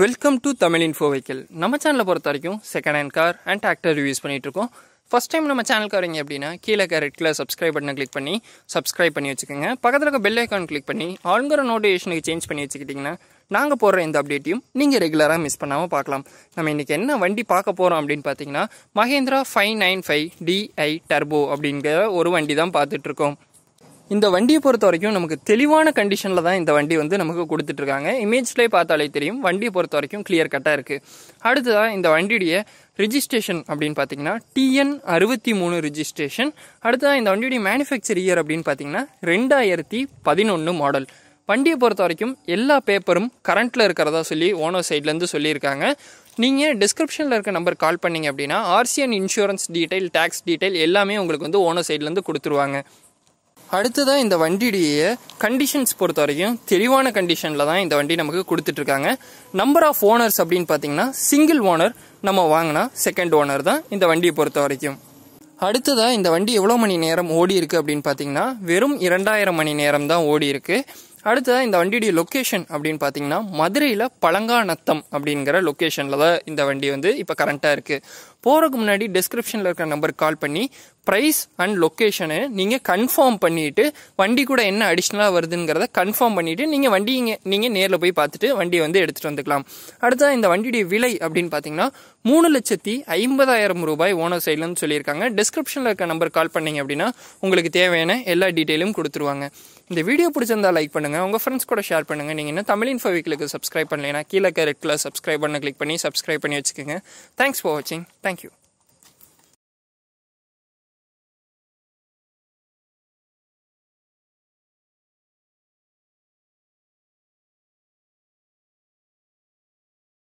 Welcome to Tamil info vehicle நம்ம சேனலை பொறுத்த வரைக்கும் second hand car and tractor reviews இருக்கோம் ஃபஸ்ட் டைம் நம்ம சேனல் வரீங்க அப்படின்னா கீழே கலர் சப்ஸ்கிரைப் பட்டனை கிளிக் பண்ணி சப்ஸ்கிரைப் பண்ணி வச்சுக்கோங்க பக்கத்தில் இருக்க பெல் ஐக்கான் கிளிக் பண்ணி ஆளுங்கிற நோட்டிஃபிகேஷனுக்கு சேஞ்ச் பண்ணி வச்சுக்கிட்டிங்கன்னா நாங்கள் போடுற இந்த அப்டேட்டையும் நீங்கள் ரெகுலராக மிஸ் பண்ணாமல் பார்க்கலாம் நம்ம இன்றைக்கி என்ன வண்டி பார்க்க போகிறோம் அப்படின்னு பார்த்தீங்கன்னா Mahindra five nine five DI turbo அப்படிங்கிற ஒரு வண்டி தான் பார்த்துட்ருக்கோம் இந்த வண்டியை பொறுத்த வரைக்கும் நமக்கு தெளிவான கண்டிஷனில் தான் இந்த வண்டி வந்து நமக்கு கொடுத்துட்ருக்காங்க இமேஜ்லேயே பார்த்தாலே தெரியும் வண்டியை பொறுத்த வரைக்கும் கிளியர் கட்டாக இருக்குது அடுத்ததாக இந்த வண்டியுடைய ரிஜிஸ்ட்ரேஷன் அப்படின்னு பார்த்தீங்கன்னா டிஎன் அறுபத்தி மூணு ரிஜிஸ்ட்ரேஷன் அடுத்ததாக இந்த வண்டியுடைய மேனுஃபேக்சர் இயர் அப்படின்னு பார்த்தீங்கன்னா ரெண்டாயிரத்தி பதினொன்று மாடல் வண்டியை பொறுத்த வரைக்கும் எல்லா பேப்பரும் கரண்ட்டில் இருக்கிறதா சொல்லி ஓனர் சைட்லேருந்து சொல்லியிருக்காங்க நீங்கள் டிஸ்கிரிப்ஷனில் இருக்க நம்பர் கால் பண்ணிங்க அப்படின்னா RC and insurance detail tax detail எல்லாமே உங்களுக்கு வந்து ஓனர் சைட்லேருந்து கொடுத்துருவாங்க அடுத்ததாக இந்த வண்டியுடைய கண்டிஷன்ஸ் பொறுத்த வரைக்கும் தெளிவான கண்டிஷனில் தான் இந்த வண்டி நமக்கு கொடுத்துட்ருக்காங்க நம்பர் ஆஃப் ஓனர்ஸ் அப்படின்னு பார்த்தீங்கன்னா சிங்கிள் ஓனர் நம்ம வாங்கினா செகண்ட் ஓனர் தான் இந்த வண்டியை பொறுத்த வரைக்கும் அடுத்ததாக இந்த வண்டி எவ்வளோ மணி நேரம் ஓடி இருக்குது அப்படின்னு பார்த்தீங்கன்னா வெறும் இரண்டாயிரம் மணி நேரம் தான் ஓடி இருக்குது அடுத்ததாக இந்த வண்டியுடைய லொக்கேஷன் அப்படின்னு பார்த்தீங்கன்னா மதுரையில் பழங்காநத்தம் அப்படிங்கிற லொக்கேஷனில் தான் இந்த வண்டி வந்து இப்போ கரண்ட்டாக இருக்குது போகிறதுக்கு முன்னாடி டிஸ்கிரிப்ஷனில் இருக்கிற நம்பருக்கு கால் பண்ணி ப்ரைஸ் அண்ட் லொக்கேஷனை நீங்கள் கன்ஃபார்ம் பண்ணிவிட்டு வண்டி கூட என்ன அடிஷ்னலாக வருதுங்கிறத கன்ஃபார்ம் பண்ணிவிட்டு நீங்கள் வண்டி நீங்கள் நேரில் போய் பார்த்துட்டு வண்டியை வந்து எடுத்துகிட்டு வந்துக்கலாம் அடுத்தா இந்த வண்டியுடைய விலை அப்படின்னு பார்த்தீங்கன்னா மூணு லட்சத்தி ஐம்பதாயிரம் ரூபாய் ஓனர் சைட்லன்னு சொல்லியிருக்காங்க டிஸ்கிரிப்ஷனில் இருக்க நம்பர் கால் பண்ணிங்க அப்படின்னா உங்களுக்கு தேவையான எல்லா டீட்டெயிலும் கொடுத்துருவாங்க இந்த வீடியோ பிடிச்சிருந்தா லைக் பண்ணுங்கள் உங்கள் ஃப்ரெண்ட்ஸ் கூட ஷேர் பண்ணுங்கள் நீங்கள் என்ன தமிழ் இன்ஃபோ வீக்கிலுக்கு சப்ஸ்கிரைப் பண்ணலைன்னா கீழே ரெட் சப்ஸ்கிரைப் பண்ண கிளிக் பண்ணி சப்ஸ்கிரைப் பண்ணி வச்சுக்கோங்க தேங்க்ஸ் ஃபார் வாட்சிங் Thank you.